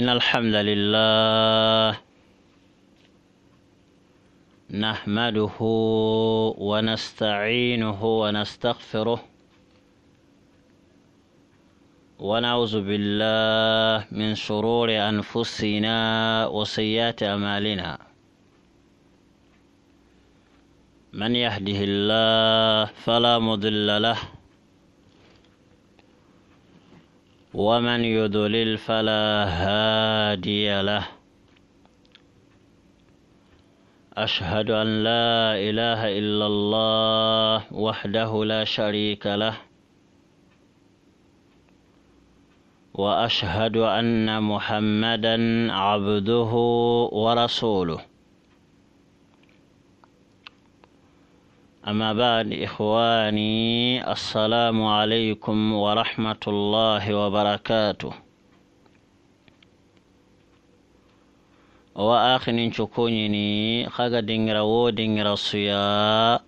إن الحمد لله نحمده ونستعينه ونستغفره ونعوذ بالله من شرور أنفسنا وسيئات أعمالنا من يهده الله فلا مضل له ومن يضلل فلا هادي له أشهد أن لا إله إلا الله وحده لا شريك له وأشهد أن محمدا عبده ورسوله أما بعد إخواني السلام عليكم ورحمة الله وبركاته وآخر خاقة خاقا دنجرا ودنجرا صيا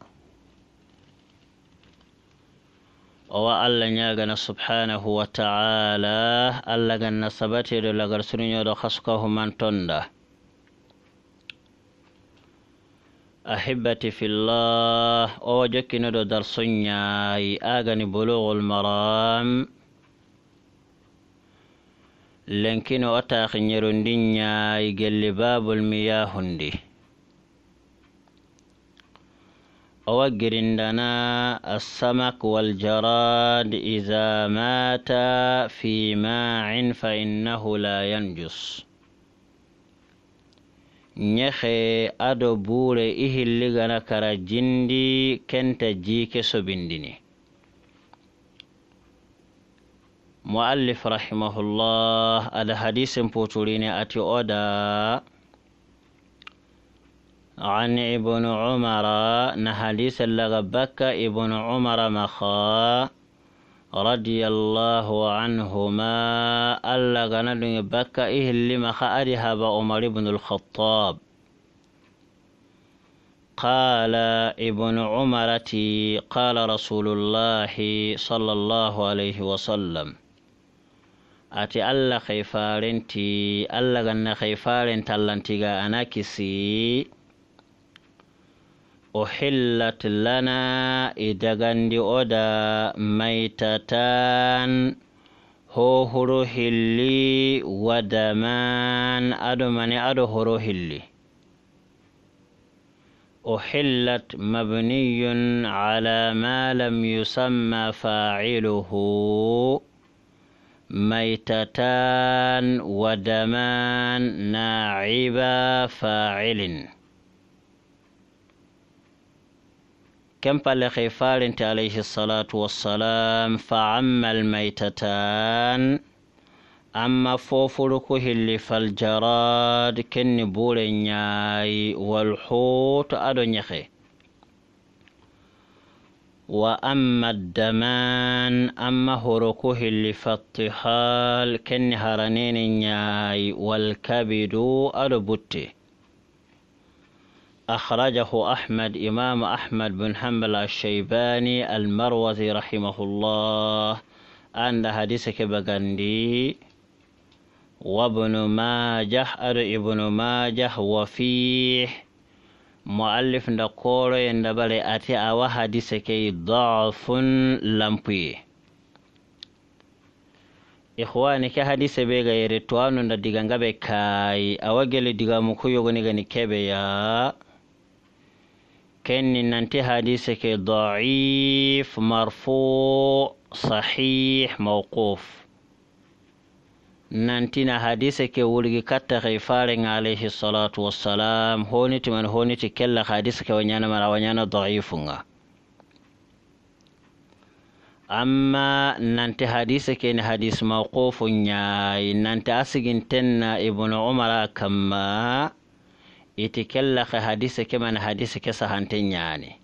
وآل نياغنا سبحانه وتعالى ألا نسبتي سبتي لغرسلين يدخسكه من تنده أحبتي في الله أوجك ندو درسنياي آغاني بلوغ المرام لنكن أتاخ دينياي قل باب المياه دي أوجرن لنا السمك والجراد إذا مات في ماع فإنه لا ينجس nyehe ado buure ihilligana kara jindi kenta jiike sobindini muallif rahimahullah ada hadisin poturini ati oda عن ابن عمر نحديث لغبك ابن عمر مخا allaahu canhumaa allagana dhingibaka ihlimaha adihaba umar ibnulkhadaab qaala ibnu cumarati qaala rasuulullaahi sala allahu alayhi wasalam ati alla khayfaarentii allagana khayfaarentaallantiga anakisii أحلت لنا إتغند أدا ميتتان ho horo hilli wadaman ado mane ado horo hilli أحلت مبني على ما لم يسمى فاعله ميتتان ودمان ناعبا فاعل كم فالخي فالنت عليه الصلاة والسلام فعم الميتتان أما فوفركه اللي فالجراد كن بولنياي والحوت أدنيخي وأما الدمان أما هركه اللي فالطحال كن هرنين والكبد أربطه أخرجه أحمد إمام أحمد بن حنبل الشيباني المروزي رحمه الله أن حديثك بغندي وابن ماجه أر ابن ماجه وفيه مؤلف نقول إن بلي أتي أو حديثك ضعف لمبي ihwani ke hadise be ga yere twanu na diga ngabe kai awagele gani kebe كان ننتهي حديث كي ضعيف مرفوع صحيح موقوف ننتنا كي ولغي كتغي فارن عليه الصلاة والسلام هونيت من هونيت كلا حديثك ونيانا مرا ونيانا ضعيفنا amma nanti hadisa keni hadis mawqufun yayi nanti asigin tenna ibnu umara kamma iti kella ka hadise ke man hadise ke sahante ñaani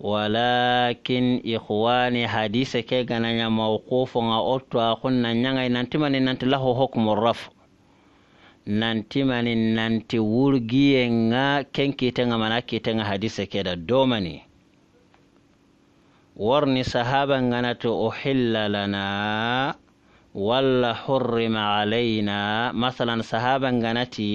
walakin ikhwani hadise ke gananya mauqufu nga otto akun na ñangay nantimani nanti lahu hukmu rafu nantimani nanti wurgiye nga ken kitenga mana kitenga hadise keda domani warni sahaba nganati uhilla lana wala hurrima alaina masalan sahaba nganati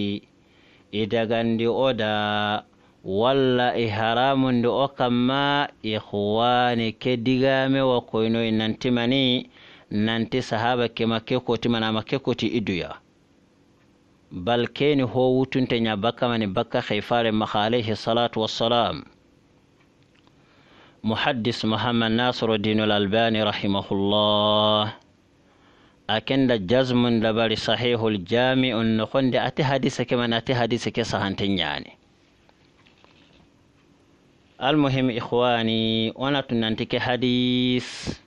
e dagandi oda walla e haramunde o kamma ihwani ke digame wa koynoye nantimani nanti sahaba ke makke koti manama makke koti iduya bal keni ho wutunte nya bakka mani bakka khayfare maha alayhi salatu wassalam muhaddis muhammad nasiruddin al albani rahimahullah aken da jazmun da bari sahihul jami'un nukun da ati hadisa ke man ati hadisa ke sahantin yani المهم إخواني وانا تنانتك حديث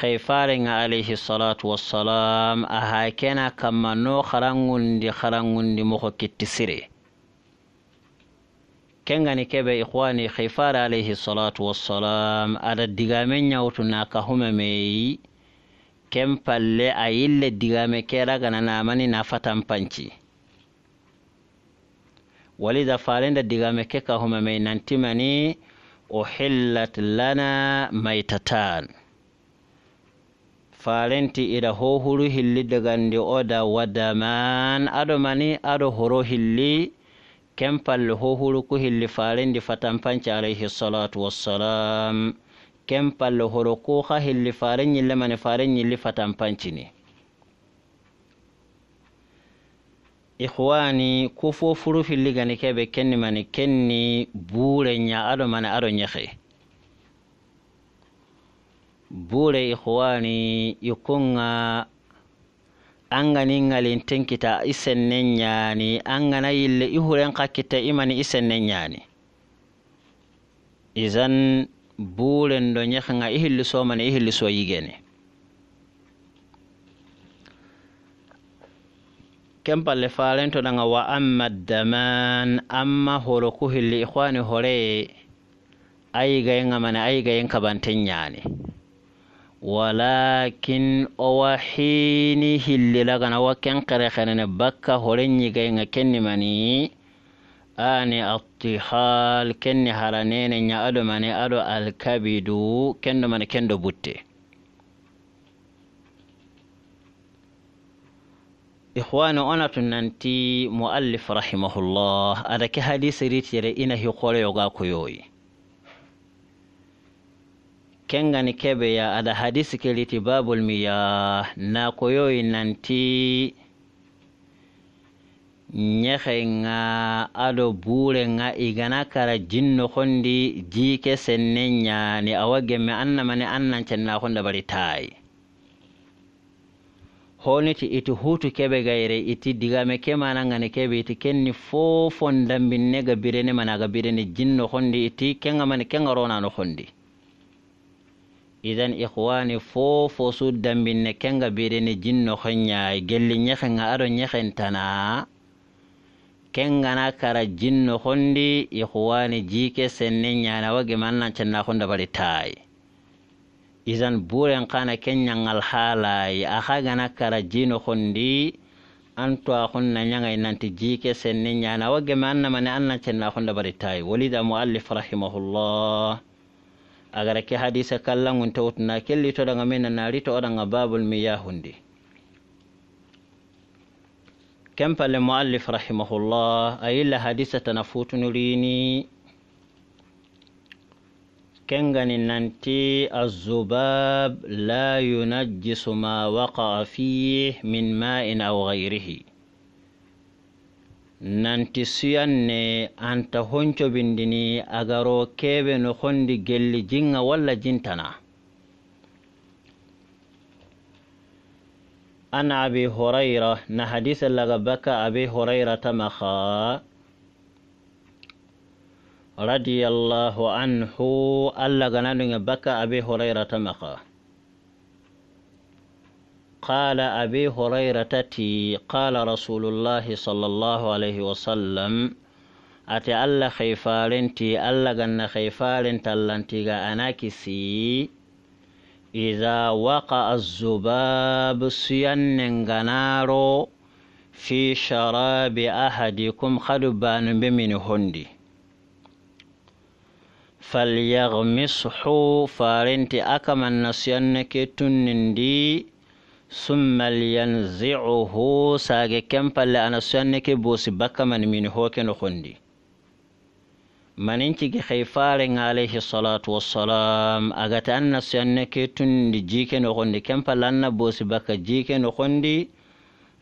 خيفارن عليه الصلاة والسلام أهاكنا كما نو خرانون دي خرانون دي مخو كتسري kengani keɓe ihwani khifare alayhi salatu wassalam aɗa digame ñawtuna ka hume meyi ken palle a yille digame keragana namani nafatan panci walida falenda digame ke ka hume meyi nantimani uhillat lana maitatan farenti ida hohuru hilli dagandi oda wadaman aɗo mani aɗo horo hilli ken palle hohuru ku hilli farendi fatanpanci alayhi salatu wassalam ken palle horo ku hilli faren ñille mani faren ñilli fatanpancini ikhwani ku fo furu filli gani kebe kenni mani kenni bure nya ado mani ado nyekhe bure ikhwani ikunga anganin ngalinten kita isennen anga na yille ihuren ka kita imani isennen yani izan bulen do nyekhnga ihilli so mane ihilli so yigene ken palle farento danga wa amma daman amma horo ku hilli ikhwani hore ayigayenga mane ayigayen kabanten yani walakin owa hini hillila gana wa ken kerekhenene bakka hore ɲigaiga kennimani ani atihal kenni hara nene ɲa ado mani ado alkabidu kendo mani kendo butte ihwani ona tu nanti muallif rahimahullah ada ke hadisi ritiyere ina hikoreyoga kuyoyi kengani ya aɗa hadisi keliti babol miya na koyoyi nanti ñehe ŋa aɗo buure ŋa igana kara jinno hondi jiike senne ñaani awa gemme annamane annancenna honda bari taayi honiti iti hutu keɓe gayre iti digame kemana ŋani keɓe iti kenni fofon dambinne ga birene managa ga birene jinno hondi iti kengamani mani keŋa ronano hondi idan ikhwani fo fo su ne kenga ne jinno khanya gelli nyexe tana kenga na kara jinno xondi ikhwani jike senne nyana wage mannan chenna xonda bari tay izan buren kana kenyangal halay axa gana kara jino xondi an to a xunna ñangay nanti jike senne ñana wa geme na namane an na cenna xunda bari tay walida muallif rahimahullah agara ke hadisa kallangun tawtuna kelli to daga mena nari to odanga babul mi yahundi kempa le muallif rahimahullah ayilla hadisa tana futunurini kengani nanti الذباب لا ينجس ما وقع فيه من ماء أو غيره nanti suyanne anta honcobindini agaro keɓe no hondi gelli jinga walla jintana an abi horaira na hadise laga baka abi horairata maha radiallahu anhu allaganaɗuge baka abi horairata maha قال أبي هريرة تي قال رسول الله صلى الله عليه وسلم أتي ألا خيفارين تي ألا غن خيفارين تلانتيغا كسي إذا وقع الزباب سيان غنارو في شراب أحدكم خدبان بمن هندي فليغمسحو فارنتي أكمن نسيانك تنندي summa liyanzi'uhu sage kempalle ana sannike bosi bakka man min hokeno hondi manincigi hayfaren alayhi salatu wassalam agata anna sannike tundi jikeno hondi kempalle anna bosi baka bakka no hondi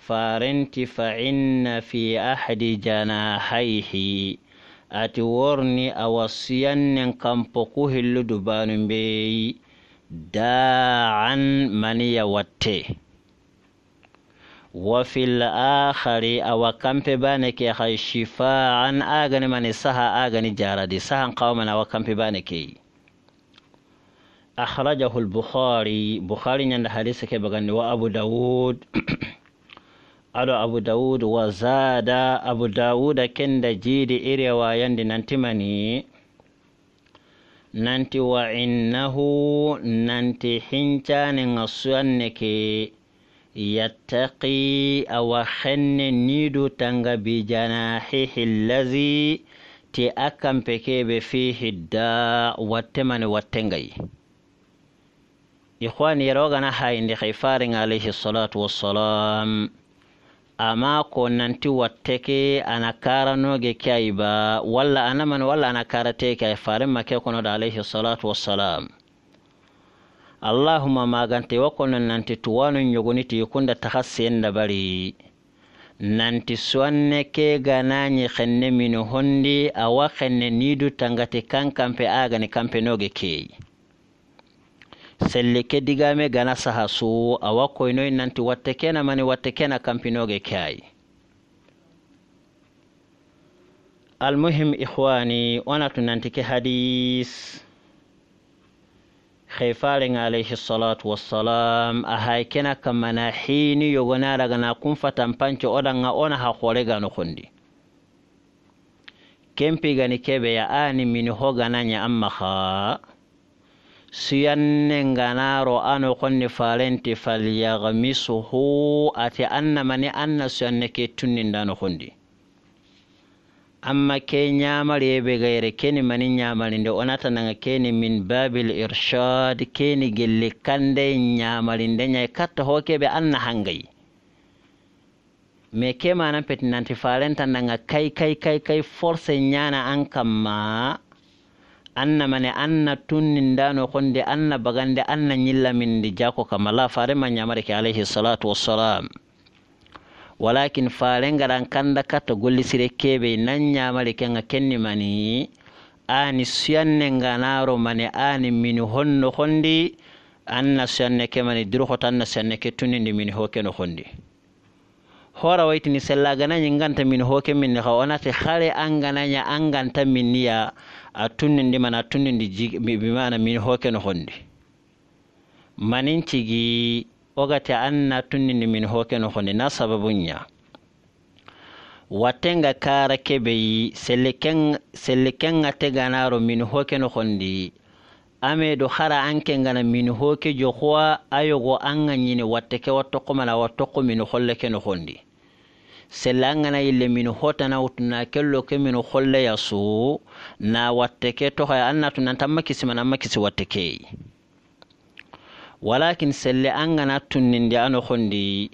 farenti fa inna fi ahadi janahayhi ati worni awasiyannen kampo ku hilludu da da'an maniya watte wafil akhari awa kampe bane ke hay shifa an agani mani saha agani jaradi sahan qawman awa kampe bane ke akhrajahu al-bukhari bukhari nyanda hadisa ke bagandi wa abu daud ado abu daud wa zada abu daud kenda jidi irewa yandi nantimani nanti wa innahu nanti hincanin asuyanne ke yattaqi awa henne nido tanga bi janahihi allazi te akan pekeɓe fihi da wattemane wattengay ihwani yerogana hayinde hay faring alayhi salatu wasalam ama ko nanti watteke ana karanoge ke ay ba walla anaman walla ana karate ke ay farin make konoɗo alayhi salatu wassalam allahuma magante wakona nanti tuwano nyogoni tiyikunda taxa sen dabari nanti suwanne ke gananyi xenne minu hondi awa xenne nidu tangati kan kampe agani kampe noge keyi selle ke digame gana saha su awa koynoyi nanti watte kena mani watte kena kampinoge keayi almuhim ikhwani onatu nanti ke hadis xeefaaleng alayhi salatu wassalam ahay kena kamana hiini yogonaragana kunfatan panco odanga ona ha horega nogondi kempigani kebeya ani mini hogananya amma maha siyanne nganaro ano konni falenti falyagmisuhu ate annamani anna siyanne ke tunnindano hondi amma ke ñamar yeɓe gayre keni mani ñamari nde onata naga keni min babil irchad keni gelli kande ñamari ndeñay katta hokeɓe anna hangay mais ke manan peti nanti farenta naga kay kay kay kay force ñana an kamma anna mane anna tunni ndano konde anna bagande anna ñilla min nde jako kamma la farema ñamareke alayhi salatu wassalam walakin farengaran kanda kato sire keɓe nan ñamale kenga mani ani suyanne nganaro mani ani mini honno hondi anna suyanne ke mani durhoto anna suyanne ke tunindi mini no hondi hora waytini sellaganañi nganta min hoke min ha onati hare anganaña anganta min niya a tunnindi mana a tunnindi bimana min no hondi manin cigi ogati anna tunnini min hokeno honi na sababunya watenga kara kebeyi selle kenga teganaro min hokeno hondi ame do hara an kengana min hoke jo huwa ayogo an ga ñini watte ke wa tokomana wa tokko min holle keno hondi selle an yille min hotana wutuna kello ke min holle ya su na watte ke tohaya an natunantanma kisimana an ma kisi watte walakin selle an gana tunnindi ano hondi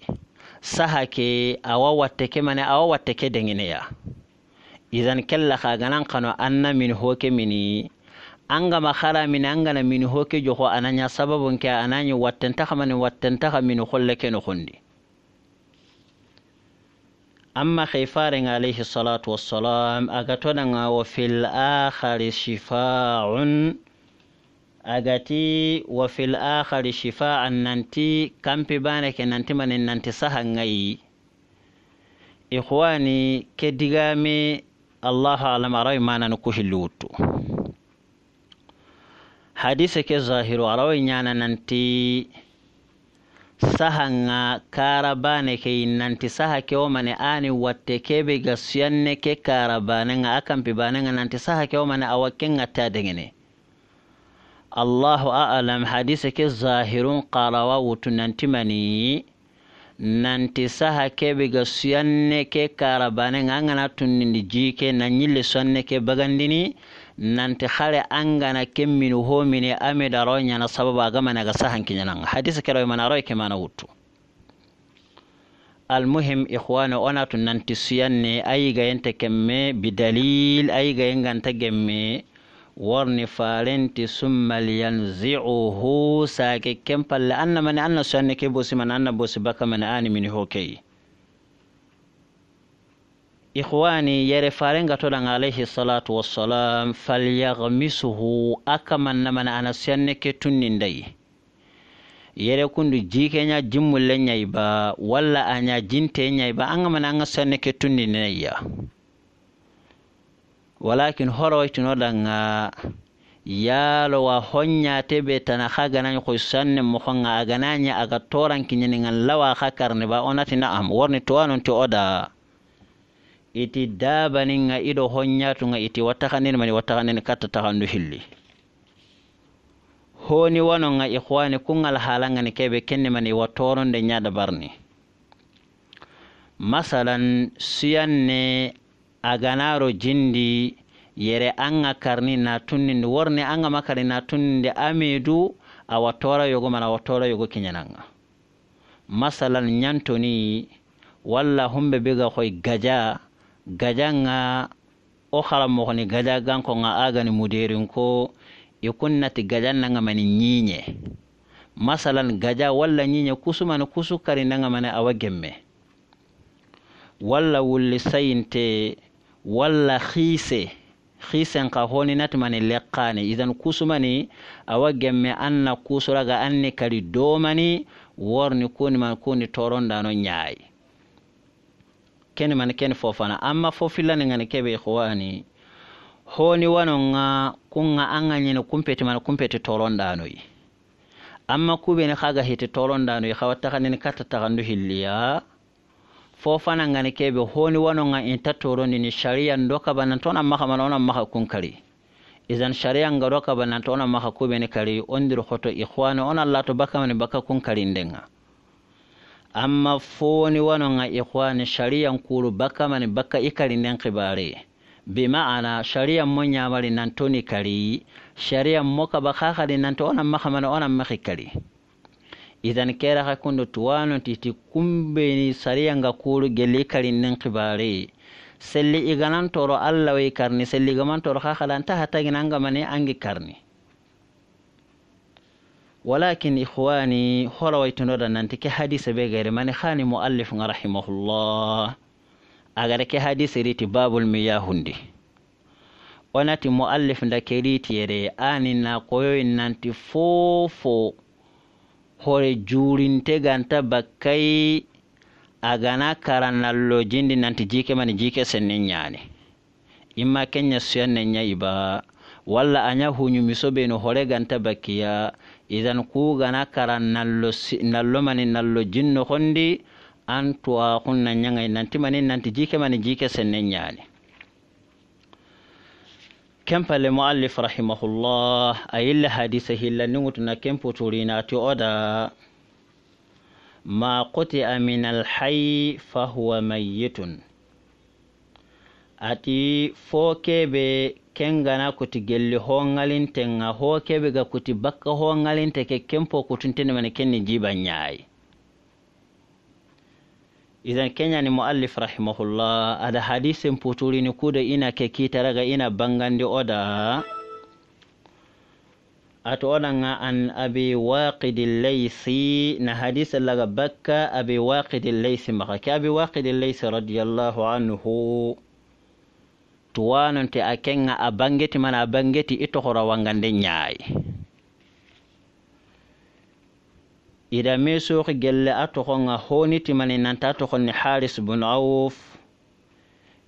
saha ke awa watte ke mane awa wawata ke ya idan kella ka ganan kano anna min hoke mini an gama hara min an gana min hoke joho ananya sababun ke ananyi wattentaha mani wattentaha min holle ke no hondi amma khayfaren alayhi salatu wassalam aga tonanga wa fil akhari shifa'un agati wa fil akhari shifa'an nanti kampi bana ke nanti manin nanti sahan ngayi ikhwani ke digame allah alamarai mana nuku hillutu hadise ke zahiru arawi nyana nanti sahanga kara bane ke nanti saha ke mane ani watte kebe gasuyanne ke kara bane nga akampi bane nga nanti saha ke mane awakken nga ta dengene allahu alam hadise ke zahirun qalawa wutu nantimani nanti saha kebe ga suyanne ke karabane an gana tunnindi jike na ñille sonne ke bagandini nanti hare an gana homine ame daro ñana sababu agamana ga sahankiñanan hadise ke roymana roy ke mana wutu almuhim ihwana ona tu nanti suyanne ayiga yente kemme bidalil ayiga yenganta gemme warni falenti summa liyanzi'uhu sake kempalle anna mane anna so ke bosi mane anna bosi baka mane ani mini ho ikhwani yere farenga toɗan alayhi salatu wassalam falyagmisuhu akamanna mana ana siyanne ke tunnindayi yere kundu jikeña jimmulle ñayi walla aña jinte ñayi ba anga mana anga siyanne ke tunnindayiya walakin horoytino danga yalo wa honya tebe tana khagana xoy sanne mo khonga agananya aga toran lawa xa karne ba onati na'am worni to anon oda iti dabani nga ido honya tunga iti watakhanin mani watakhanin katta tahandu hilli honi wano nga ikhwani kungal halanga ni kebe kenne mani watoron de ñadabarni barni masalan siyanne aganaro jindi yere anga karni na tunnindi worni anga makari na tunnindi amidu awa tora yogo mana awa tora yogo kinyananga masalan nyantoni walla humbe biga hoy gaja gaja nga o hala mohoni gaja ganko nga agani muderin ko ikunnati e gaja nanga mani nyinye masalan gaja walla nyinye kusumani kusukari nanga mani awa gemme walla wulli sayinte walla xiise khisen ka honi natmani leqqani idan kusumani awa gemme an na kusuraga an ni kadi domani worni kuni man kuni torondano ñaayi keni man keni fofana amma fo fillani ngani keɓe ihwani honi wanonga kunga an ga ñini kumpeti man kumpeti torondanoyi amma kuɓeni haga hiti torondanoyi hawa tahanini katta tagandu hilliya fo fana ngani kebe honi wano nga inta toroni ni sharia ndoka banantona maha manaona maha kunkari izan sharia nga doka banantona maha kubeni kari ondiru hoto ikhwana ona lato baka mani baka kunkari ndenga amma foni wano nga ikhwani sharia nkuru baka mani baka ikari nden kibare bima'ana sharia mo nyamari nantoni kari sharia mo kaba khakari nanto ona maha mana ona mahi kari idan kera ka kundo tuwano titi ni sariya nga kuru geli kalin nin kibare selli iganan toro alla wai karni selli iganan toro ka kalanta hata gina nga mani angi karni walakin ikhwani hora wai tuno nanti ke hadisa be gari mani khani muallif nga rahimahullah agar ke hadisa riti babul miyahundi onati muallif nda keriti yere ani na koyoyin nanti fofo hore juulinte ganta bakkai agana karannallojindi nanti jike mani jike senne ñaani imma kenya suyannen ñayi ba walla anya hunyumiso no hore ganta bakkiya idan ku gana kara nallo, nallo mani nallo jinno hondi an tuwa kunna ñaŋay nanti mani nanti jike mani jike sennen ñaani kempale muallif rahimahullah a ayilla hadise hillandiŋo tuna kempo turinati oda ma qutia min alhayi fahuwa mayitun ati fo kebe kengana kuti gelli ho ŋalinten ŋa ho kebe ga kuti bakka ho ŋalinte ke kempo kutuntene mene kenni jiban ñaayi idan kenyani muallif rahimahullah ada hadisin puturini kuda ina ke kitaraga ina bangandi oda ato onanga an abi waqidi laysi na hadis laga bakka abi waqidi laysi maka ke abi waqidi laysi radiyallahu anhu tuwanonte nanti akenga abangeti mana abanggeti itu i ida me soki gelle a toxonga honi timani nanta ni haris bun auf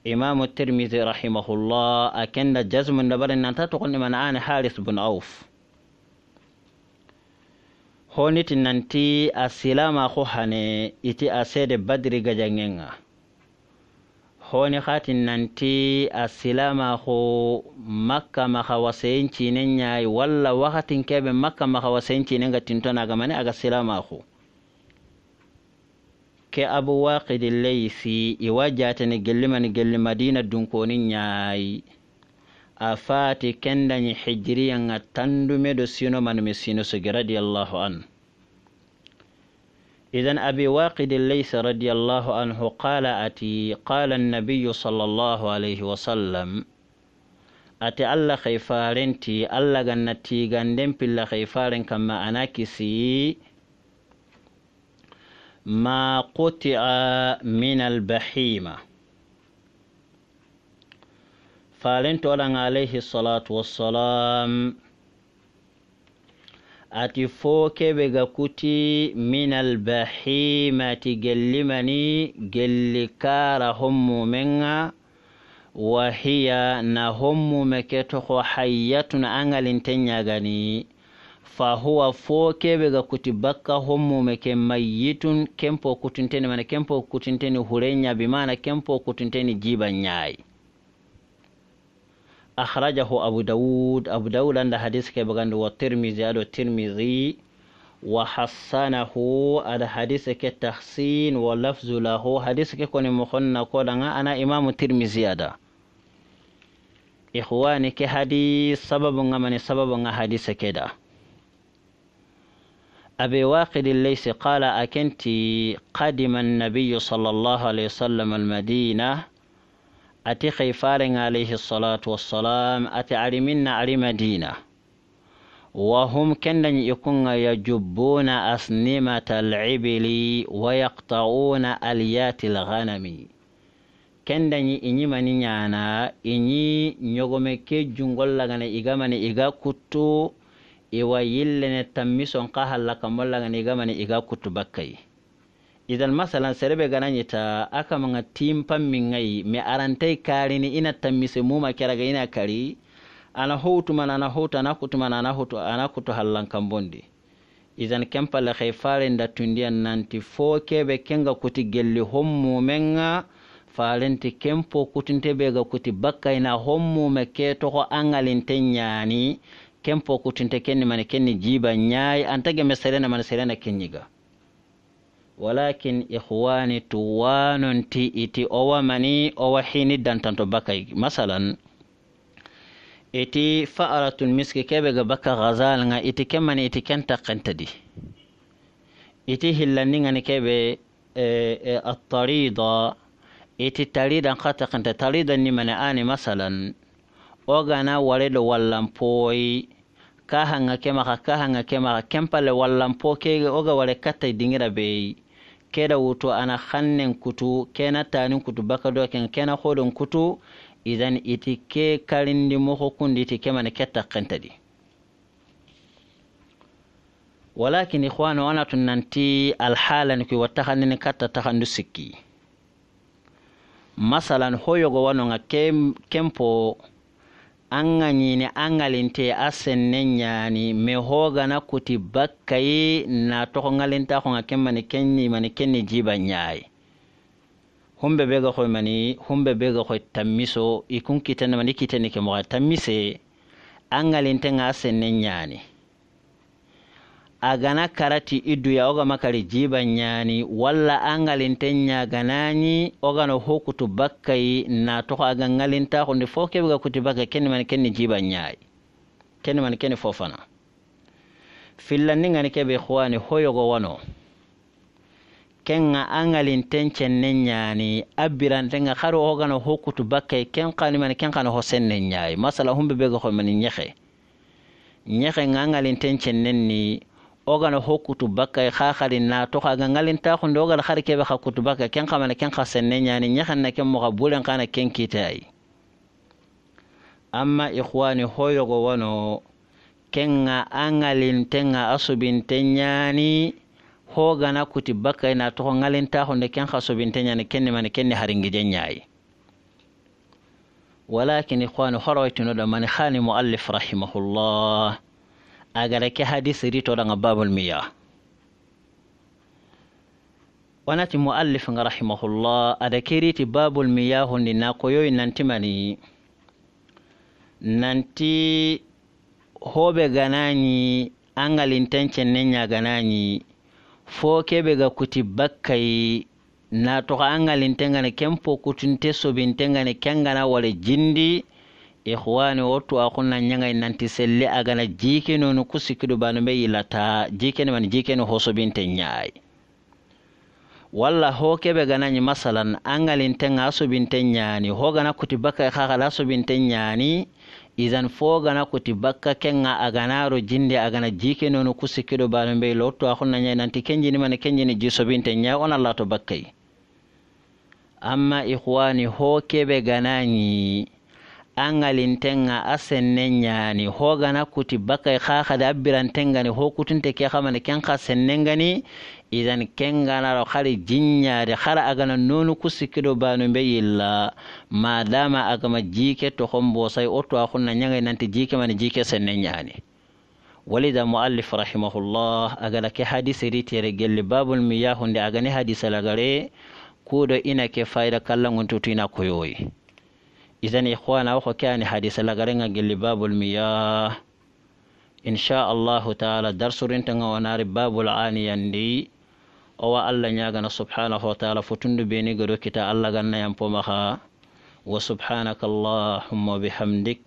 imamu tirmidi rahimahullah a kenda ta dabari nanta ni mana ani haris bun auf honiti nanti a silama xo hane iti a sede badiri gajangenga honi hatin nanti asilama ho makka maxa waseyin ciine yayi walla waxatin keɓe makka maha wasayin cinen ga tinton agamani aga silama ho ke abu waqidi leysi iwa jatani gellimani gelli madina dunkoni yayi a fati kendañi hijiriyan ga tandume do sino manumi sino sogi radiallahu anhu إذا أبي واقد ليس رضي الله عنه قال أتي قال النبي صلى الله عليه وسلم أتي ألا خيفارين تي الله غنتي غندم في خيفارين كما أنا كسي ما قطع من البحيمة فارين تولن عليه الصلاة والسلام ati fo keɓe ga kuti minal bahimati gellimani gellikara kara menga wa hiya na hommume ke toxo hayyatun angalinten ñagani fa huwa fo keɓe ga kuti bakka hommume ke mayyitun kempo kutunteni mana kempo kutunteni hurenya ñabi mana kempo kutunteni jiban ñayi أخرجه أبو داود أبو داود عند حديث كبغان والترمذي الترمذي وحسنه على حديث كتحسين ولفظ له حديث كون مخنا كودنا أنا إمام الترمذي هذا إخواني كحديث سبب من سبب حديث كده أبي واقد ليس قال أكنت قدم النبي صلى الله عليه وسلم المدينة ati khayfaren alayhi salatu wassalam ati ariminna ari madina wa hum kendan ikunga yajubbuna asnimata al-ibili wa yaqta'una aliyati al-ghanami kendan inyimani nyana inyi nyogome ke jungolla gana igamani iga kutu iwa yillene tammison qahalla kamolla gana igamani iga kutu bakkayi idan masalan serebe gana ta aka manga timpa mingai me arante kari ni ina tamise muma keraga ina kari ana hotu mana ana hotu ana kutu mana ana hotu ana kutu hallan kambondi idan kempa la khayfaren nda tundia nanti fo kebe kenga kuti gelli hommu menga farenti kempo kutinte ga kuti bakka ina hommu me ke toho angalinte nyani kempo kutinte kenni mane kenni jiba nyai antage meserena mane serena kenyiga walakin ikhwani tuwanun ti iti owa mani owa hini dantanto bakay masalan iti fa'aratun miski kebe ga baka ghazal nga iti kemani iti kenta qentadi iti hillani nga ni kebe e, e, at-tarida iti taridan qata qenta taridan ni mana ani masalan ogana waredo wallampoi kahanga kemaka kahanga kemaka kempale wallampo ke oga ware katai dingira bei keda wutu ana khannen kutu kena tanin kutu baka do ken kena khodon kutu idan iti ke karindi moko kundi iti ke mani ke takkentadi walakin ikhwano wana tun nanti alhalani kui wattakhandini katta takhandu sikki masalan ho yogo wanonga kem, kempo an ka ɲini an kalen tɛ a sɛnɛ ɲani mɛ hɔgana kotiba ka na tɔgɔkalen ta kɔn ka kɛ manikɛ ni manikɛ ni jiba ɲa ye hom bɛ bɛ ga hoi mani hom bɛ bɛ ga hoi tamiso ikun kitɛnɛ mani kitɛnɛ kɛ mɔgɔ tamise an kalen tɛ k'a sɛnɛ ɲani agana karati iduya ogamakali jiban nyani walla angalinten nyaganani ogano hokutu bakkayi na toko agangalinta hunde fo kebiga kuti bakka kenni mani kenni jiban nyai kenni mani kenni fofana fillanni ngani kebe huwani hoyogo wano kenga angalinten chennen nyani abirantenga haru ogano hokutu bakkayi kenkani mani kenkani hosennen nyai masala humbe bega kwa mani nyekhe nyekhe ngangalinten chennen ni ogana ho kutubaka e kha khali na to kha gangalin ta khu ogala khari ke kha kutubaka ken kha mana ken kha ne nyani nyakhan na ken mo kha bulen ken kitai amma ikhwani hoyogo wano kenga angalin tenga asubin tenyani hogana kuti baka ina toho ngalin taho ne ken asubin tenyani kenne mani kenne haringije nyai walakin ikhwani horoitinoɗo mani khani muallif rahimahullah agara ke hadisiri toɗanga babul miya wanati muallif nga rahimahullah ada keriti babol miyahu ni nakoyoyi nantimani nanti hoɓe ganañi angalintencenne ñaganañi fo keɓe ga kuti bakkayi na toxa angalintengane ken po kutunte sobintengane kengana wala jindi e howani o tuwa kunna ñagay nanti selle agana jikenonu ku sikkiɗu bano ɓe yilata jikene mani jikene hosobinte ñaay walla ho keɓe ganañi masalan angalinten a sobinten ñaani ho gana kuti bakka e hakala sobinten ñaani isan fo gana kuti bakka kenga aganaro jinde agana jikenonu ku sikkiɗu bano ɓe yila o tuwa kunna ñay nanti kenjini mani kenjini ji sobinten ñaay on allah to bakkay amma ihwani ho keɓe ganañi angalinteng'a asenne ñaani hogana kuti bakay hahade abbirantengani ho kutunte ke hamani ken sennengani idan kenganaro hari jinñaade hara agana nonu ku sikkiɗo banu be yilla madama agama jike to hombosay o to a hunna ñagay nanti jike mani jiike senne walida muallif rahimahullah agala ke hadise ritere gelle babol miyahunde agane agani lagare kuuɗo ina ke fayda kalla gon koyoyi idan ikhwana wako ni hadisa lagarenga gilli babul miyah inchallahu taala darsurintanga wonari babul aniyandi owa allah ñagana subhanahu subhana taala fotundu beni godo kita allah gannayan pomaha wa subhanaka allahumma bihamdik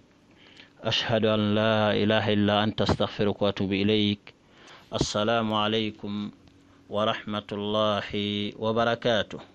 ashhadu an la ilaha illa anta stafiru wa atubu ilayk assalamu alaikum wa rahmatullahi wa barakatuh